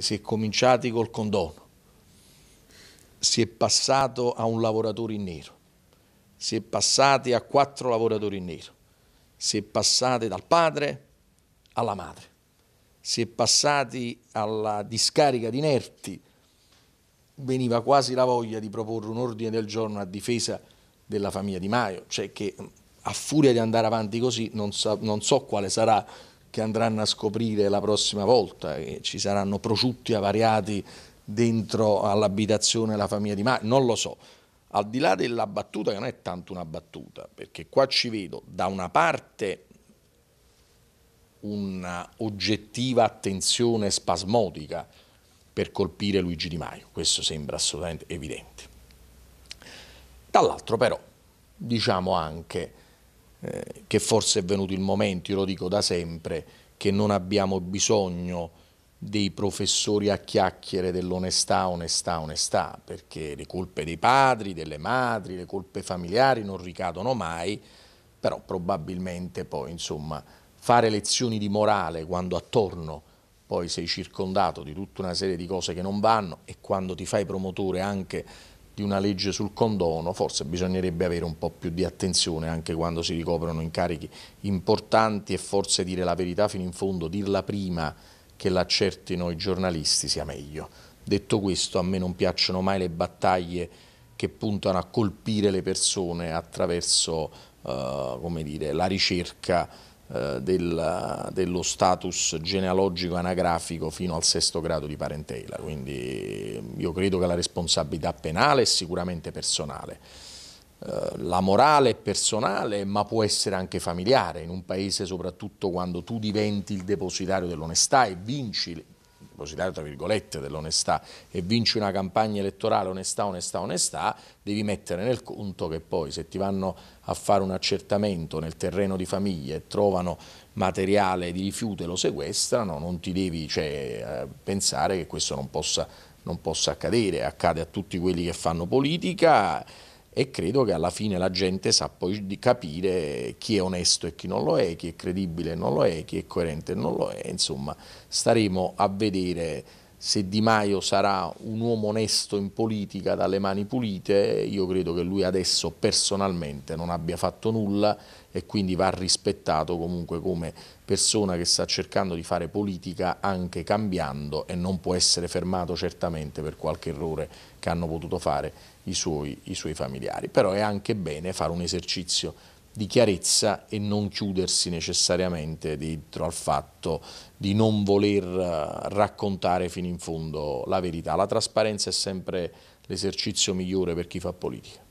si è cominciati col condono, si è passato a un lavoratore in nero, si è passati a quattro lavoratori in nero, si è passati dal padre alla madre, si è passati alla discarica di inerti, veniva quasi la voglia di proporre un ordine del giorno a difesa della famiglia Di Maio, cioè che a furia di andare avanti così non so, non so quale sarà che andranno a scoprire la prossima volta, che ci saranno prosciutti avariati dentro all'abitazione della famiglia di Mario, non lo so. Al di là della battuta, che non è tanto una battuta, perché qua ci vedo da una parte un'oggettiva attenzione spasmodica per colpire Luigi Di Maio, questo sembra assolutamente evidente. Dall'altro però diciamo anche eh, che forse è venuto il momento, io lo dico da sempre, che non abbiamo bisogno dei professori a chiacchiere dell'onestà, onestà, onestà, perché le colpe dei padri, delle madri, le colpe familiari non ricadono mai, però probabilmente poi insomma fare lezioni di morale quando attorno poi sei circondato di tutta una serie di cose che non vanno e quando ti fai promotore anche di una legge sul condono, forse bisognerebbe avere un po' più di attenzione anche quando si ricoprono incarichi importanti e forse dire la verità fino in fondo, dirla prima che l'accertino i giornalisti sia meglio. Detto questo, a me non piacciono mai le battaglie che puntano a colpire le persone attraverso eh, dire, la ricerca eh, dello status genealogico anagrafico fino al sesto grado di parentela, quindi io credo che la responsabilità penale è sicuramente personale. Eh, la morale è personale ma può essere anche familiare in un paese soprattutto quando tu diventi il depositario dell'onestà e vinci rositario tra virgolette dell'onestà e vinci una campagna elettorale onestà, onestà, onestà, devi mettere nel conto che poi se ti vanno a fare un accertamento nel terreno di famiglia e trovano materiale di rifiuto e lo sequestrano, non ti devi cioè, eh, pensare che questo non possa, non possa accadere, accade a tutti quelli che fanno politica e credo che alla fine la gente sa poi capire chi è onesto e chi non lo è, chi è credibile e non lo è, chi è coerente e non lo è, insomma staremo a vedere se Di Maio sarà un uomo onesto in politica dalle mani pulite, io credo che lui adesso personalmente non abbia fatto nulla e quindi va rispettato comunque come persona che sta cercando di fare politica anche cambiando e non può essere fermato certamente per qualche errore che hanno potuto fare i suoi, i suoi familiari. Però è anche bene fare un esercizio di chiarezza e non chiudersi necessariamente dentro al fatto di non voler eh, raccontare fino in fondo la verità. La trasparenza è sempre l'esercizio migliore per chi fa politica.